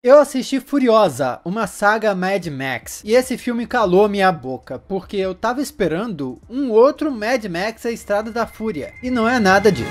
Eu assisti Furiosa, uma saga Mad Max, e esse filme calou minha boca, porque eu tava esperando um outro Mad Max A Estrada da Fúria, e não é nada disso.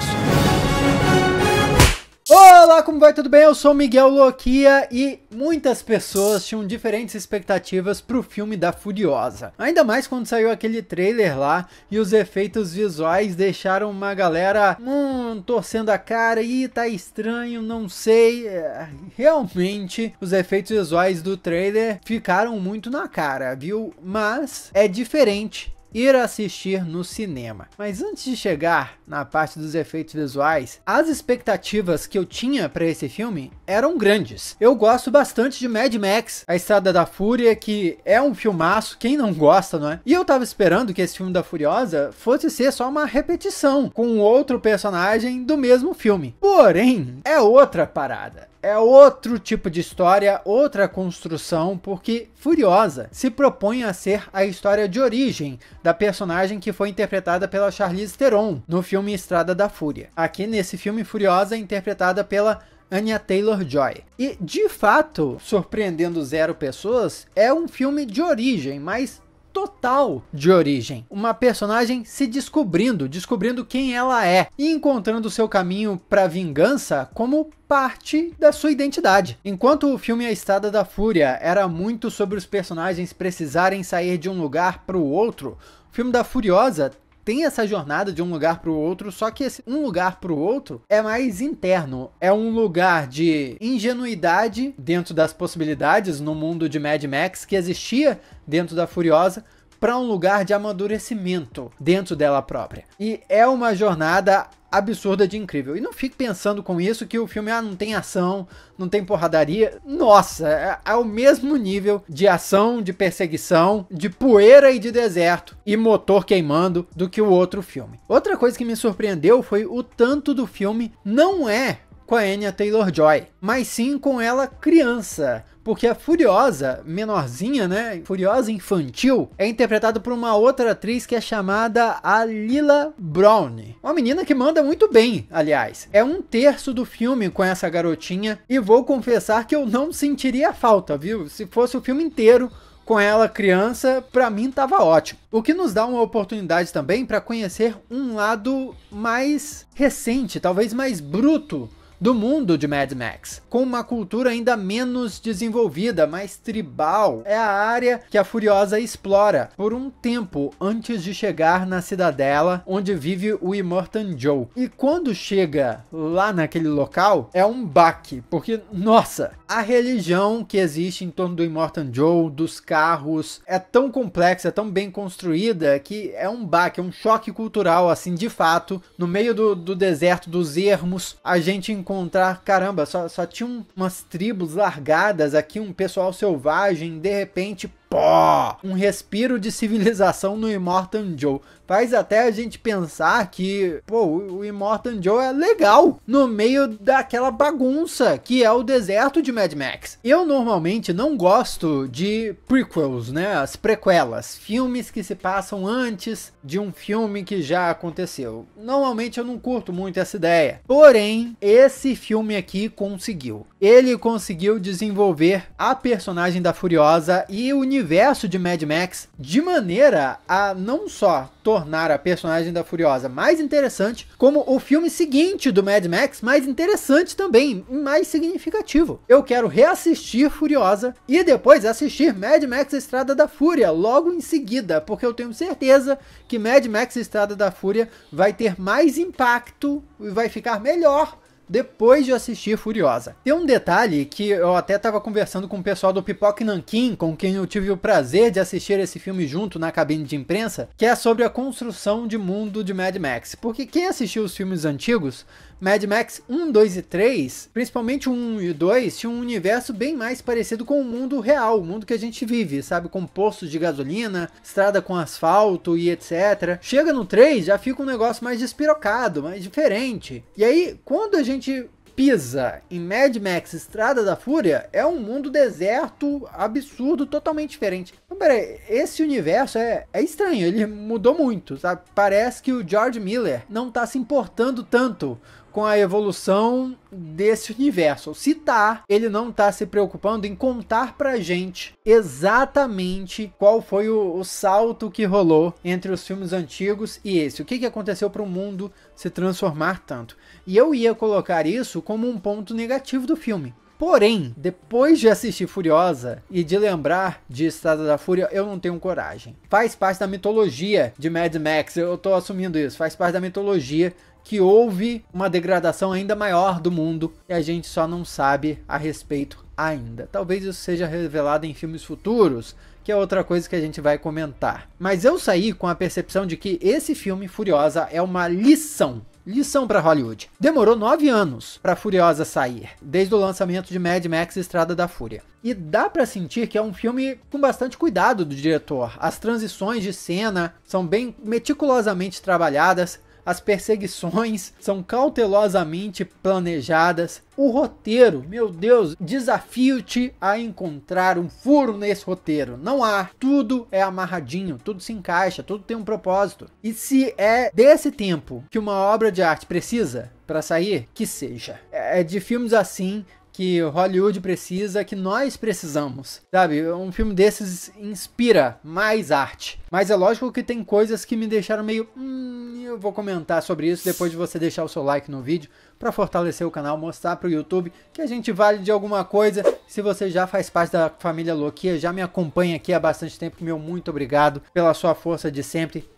Olá, como vai? Tudo bem? Eu sou Miguel Loquia e muitas pessoas tinham diferentes expectativas pro filme da Furiosa. Ainda mais quando saiu aquele trailer lá e os efeitos visuais deixaram uma galera hum, torcendo a cara e tá estranho, não sei. É, realmente, os efeitos visuais do trailer ficaram muito na cara, viu? Mas é diferente ir assistir no cinema. Mas antes de chegar na parte dos efeitos visuais, as expectativas que eu tinha para esse filme eram grandes. Eu gosto bastante de Mad Max, A Estrada da Fúria, que é um filmaço, quem não gosta, não é? E eu tava esperando que esse filme da Furiosa fosse ser só uma repetição com outro personagem do mesmo filme. Porém, é outra parada é outro tipo de história, outra construção, porque Furiosa se propõe a ser a história de origem da personagem que foi interpretada pela Charlize Theron no filme Estrada da Fúria. Aqui nesse filme, Furiosa é interpretada pela Anya Taylor-Joy. E, de fato, surpreendendo zero pessoas, é um filme de origem, mas total de origem. Uma personagem se descobrindo, descobrindo quem ela é e encontrando seu caminho para vingança como parte da sua identidade. Enquanto o filme A Estrada da Fúria era muito sobre os personagens precisarem sair de um lugar para o outro, o filme da Furiosa tem essa jornada de um lugar para o outro, só que esse um lugar para o outro é mais interno, é um lugar de ingenuidade dentro das possibilidades no mundo de Mad Max que existia dentro da Furiosa, para um lugar de amadurecimento dentro dela própria. E é uma jornada absurda de incrível. E não fique pensando com isso que o filme ah, não tem ação, não tem porradaria. Nossa, é, é o mesmo nível de ação, de perseguição, de poeira e de deserto e motor queimando do que o outro filme. Outra coisa que me surpreendeu foi o tanto do filme não é com a Anya Taylor-Joy, mas sim com ela criança porque a Furiosa, menorzinha, né? Furiosa infantil, é interpretada por uma outra atriz que é chamada Alila Brown. Uma menina que manda muito bem, aliás. É um terço do filme com essa garotinha e vou confessar que eu não sentiria falta, viu? Se fosse o filme inteiro com ela criança, para mim tava ótimo. O que nos dá uma oportunidade também para conhecer um lado mais recente, talvez mais bruto do mundo de Mad Max, com uma cultura ainda menos desenvolvida, mais tribal. É a área que a Furiosa explora por um tempo antes de chegar na cidadela onde vive o Immortan Joe. E quando chega lá naquele local, é um baque, porque, nossa, a religião que existe em torno do Immortan Joe, dos carros, é tão complexa, tão bem construída, que é um baque, é um choque cultural, assim, de fato. No meio do, do deserto dos ermos, a gente encontra encontrar, caramba, só, só tinha umas tribos largadas aqui, um pessoal selvagem, de repente, pó! Um respiro de civilização no Immortan Joe. Faz até a gente pensar que, pô, o Immortan Joe é legal no meio daquela bagunça que é o deserto de Mad Max. Eu normalmente não gosto de prequels, né? As prequelas, filmes que se passam antes de um filme que já aconteceu. Normalmente eu não curto muito essa ideia. Porém, esse filme aqui conseguiu. Ele conseguiu desenvolver a personagem da Furiosa e unir universo de Mad Max de maneira a não só tornar a personagem da Furiosa mais interessante, como o filme seguinte do Mad Max mais interessante também, mais significativo. Eu quero reassistir Furiosa e depois assistir Mad Max Estrada da Fúria logo em seguida, porque eu tenho certeza que Mad Max Estrada da Fúria vai ter mais impacto e vai ficar melhor depois de assistir Furiosa. Tem um detalhe que eu até estava conversando com o pessoal do Pipoque Nanquim, com quem eu tive o prazer de assistir esse filme junto na cabine de imprensa, que é sobre a construção de mundo de Mad Max. Porque quem assistiu os filmes antigos Mad Max 1, 2 e 3, principalmente o 1 e 2, tinha um universo bem mais parecido com o mundo real, o mundo que a gente vive, sabe? Com postos de gasolina, estrada com asfalto e etc. Chega no 3, já fica um negócio mais despirocado, mais diferente. E aí, quando a gente pisa em Mad Max Estrada da Fúria é um mundo deserto, absurdo, totalmente diferente. Então, peraí, esse universo é, é estranho, ele mudou muito, sabe? Parece que o George Miller não tá se importando tanto com a evolução desse universo. Se tá, ele não tá se preocupando em contar pra gente exatamente qual foi o, o salto que rolou entre os filmes antigos e esse. O que, que aconteceu para o mundo se transformar tanto. E eu ia colocar isso como um ponto negativo do filme. Porém, depois de assistir Furiosa e de lembrar de Estrada da Fúria, eu não tenho coragem. Faz parte da mitologia de Mad Max, eu tô assumindo isso. Faz parte da mitologia que houve uma degradação ainda maior do mundo e a gente só não sabe a respeito ainda. Talvez isso seja revelado em filmes futuros, que é outra coisa que a gente vai comentar. Mas eu saí com a percepção de que esse filme Furiosa é uma lição Lição para Hollywood. Demorou nove anos para Furiosa sair, desde o lançamento de Mad Max Estrada da Fúria. E dá para sentir que é um filme com bastante cuidado do diretor. As transições de cena são bem meticulosamente trabalhadas, as perseguições são cautelosamente planejadas. O roteiro, meu Deus, desafio-te a encontrar um furo nesse roteiro. Não há. Tudo é amarradinho, tudo se encaixa, tudo tem um propósito. E se é desse tempo que uma obra de arte precisa para sair, que seja. É, é de filmes assim que Hollywood precisa, que nós precisamos. Sabe, um filme desses inspira mais arte. Mas é lógico que tem coisas que me deixaram meio. Hum, eu vou comentar sobre isso depois de você deixar o seu like no vídeo para fortalecer o canal, mostrar para o YouTube que a gente vale de alguma coisa. Se você já faz parte da família Loquia, já me acompanha aqui há bastante tempo, meu muito obrigado pela sua força de sempre.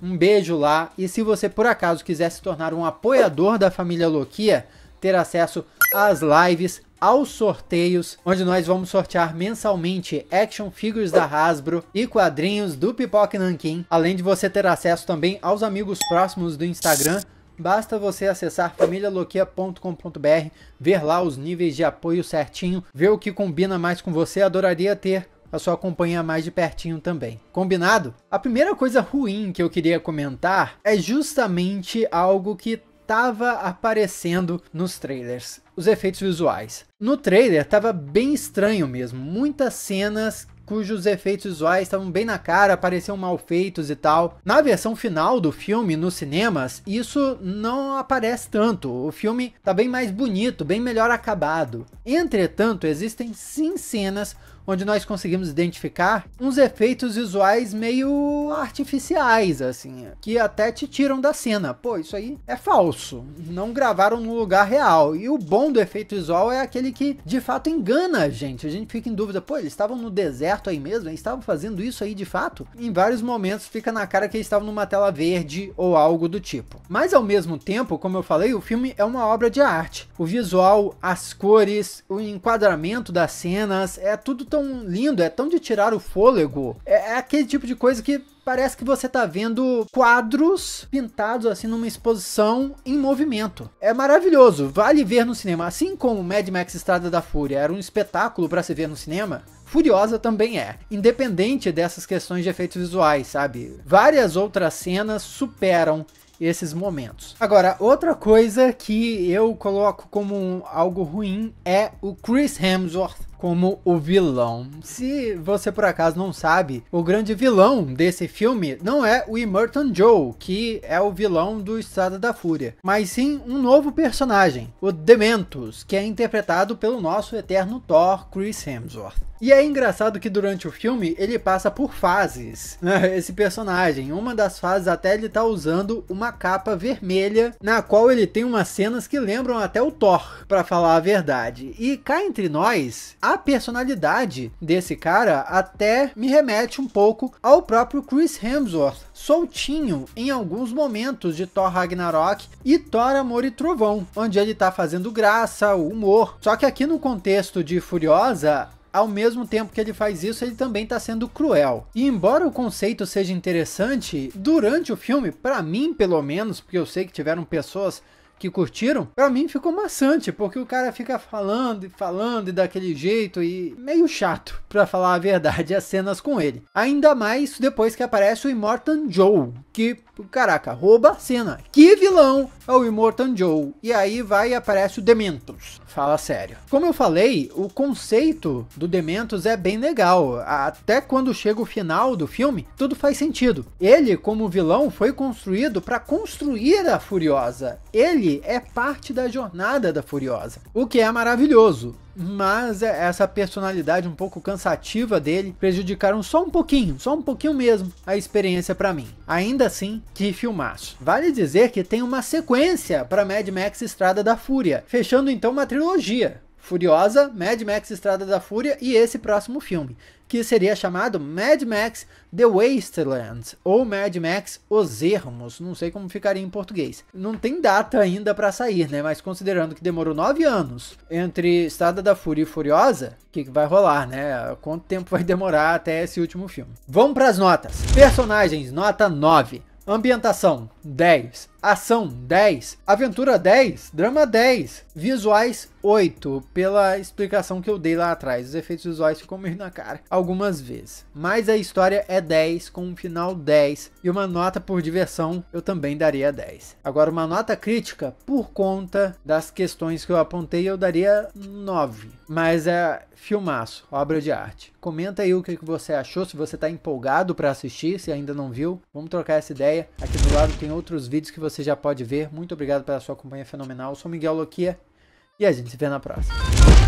Um beijo lá e se você por acaso quiser se tornar um apoiador da família Loquia, ter acesso às lives, aos sorteios, onde nós vamos sortear mensalmente action figures da Hasbro e quadrinhos do Pipoque Nankin, além de você ter acesso também aos amigos próximos do Instagram. Basta você acessar familialoquia.com.br, ver lá os níveis de apoio certinho, ver o que combina mais com você. Adoraria ter a sua companhia mais de pertinho também. Combinado? A primeira coisa ruim que eu queria comentar é justamente algo que estava aparecendo nos trailers, os efeitos visuais. No trailer estava bem estranho mesmo, muitas cenas cujos efeitos visuais estavam bem na cara, pareciam mal feitos e tal. Na versão final do filme, nos cinemas, isso não aparece tanto. O filme está bem mais bonito, bem melhor acabado. Entretanto, existem sim cenas onde nós conseguimos identificar uns efeitos visuais meio artificiais, assim, que até te tiram da cena. Pô, isso aí é falso, não gravaram no lugar real. E o bom do efeito visual é aquele que de fato engana a gente. A gente fica em dúvida, pô, eles estavam no deserto aí mesmo, eles estavam fazendo isso aí de fato? Em vários momentos fica na cara que eles estavam numa tela verde ou algo do tipo. Mas ao mesmo tempo, como eu falei, o filme é uma obra de arte. O visual, as cores, o enquadramento das cenas, é tudo tão tão lindo, é tão de tirar o fôlego. É, é aquele tipo de coisa que parece que você tá vendo quadros pintados assim numa exposição em movimento. É maravilhoso, vale ver no cinema. Assim como Mad Max Estrada da Fúria era um espetáculo para se ver no cinema, Furiosa também é, independente dessas questões de efeitos visuais, sabe? Várias outras cenas superam esses momentos. Agora, outra coisa que eu coloco como algo ruim é o Chris Hemsworth como o vilão. Se você por acaso não sabe, o grande vilão desse filme não é o Immortan Joe, que é o vilão do Estrada da Fúria, mas sim um novo personagem, o Dementos, que é interpretado pelo nosso eterno Thor Chris Hemsworth. E é engraçado que durante o filme ele passa por fases, né? esse personagem. Uma das fases até ele tá usando uma capa vermelha, na qual ele tem umas cenas que lembram até o Thor, para falar a verdade. E cá entre nós, a personalidade desse cara até me remete um pouco ao próprio Chris Hemsworth, soltinho em alguns momentos de Thor Ragnarok e Thor Amor e Trovão, onde ele tá fazendo graça, humor. Só que aqui no contexto de Furiosa, ao mesmo tempo que ele faz isso, ele também está sendo cruel. E embora o conceito seja interessante, durante o filme, para mim pelo menos, porque eu sei que tiveram pessoas que curtiram, para mim ficou maçante, porque o cara fica falando e falando e daquele jeito e meio chato, para falar a verdade, as cenas com ele. Ainda mais depois que aparece o Immortan Joe, que, caraca, rouba a cena. Que vilão é o Immortan Joe? E aí vai e aparece o Dementos. Fala sério. Como eu falei, o conceito do Dementos é bem legal. Até quando chega o final do filme, tudo faz sentido. Ele, como vilão, foi construído para construir a Furiosa. Ele é parte da jornada da Furiosa, o que é maravilhoso. Mas é, essa personalidade um pouco cansativa dele prejudicaram só um pouquinho, só um pouquinho mesmo, a experiência para mim. Ainda assim, que filmaço. Vale dizer que tem uma sequência para Mad Max Estrada da Fúria, fechando então uma trilogia. Furiosa, Mad Max Estrada da Fúria e esse próximo filme, que seria chamado Mad Max The Wasteland ou Mad Max Os Ermos, não sei como ficaria em português. Não tem data ainda para sair, né? Mas considerando que demorou nove anos entre Estrada da Fúria e Furiosa, o que, que vai rolar, né? Quanto tempo vai demorar até esse último filme? Vamos para as notas. Personagens, nota 9. Ambientação, 10. Ação 10, aventura 10, drama 10, visuais 8, pela explicação que eu dei lá atrás, os efeitos visuais ficam meio na cara algumas vezes. Mas a história é 10, com um final 10, e uma nota por diversão eu também daria 10. Agora uma nota crítica, por conta das questões que eu apontei, eu daria 9. Mas é filmaço, obra de arte. Comenta aí o que você achou, se você está empolgado para assistir, se ainda não viu. Vamos trocar essa ideia. Aqui do lado tem outros vídeos que você você já pode ver. Muito obrigado pela sua companhia fenomenal. Eu sou Miguel Loquia e a gente se vê na próxima.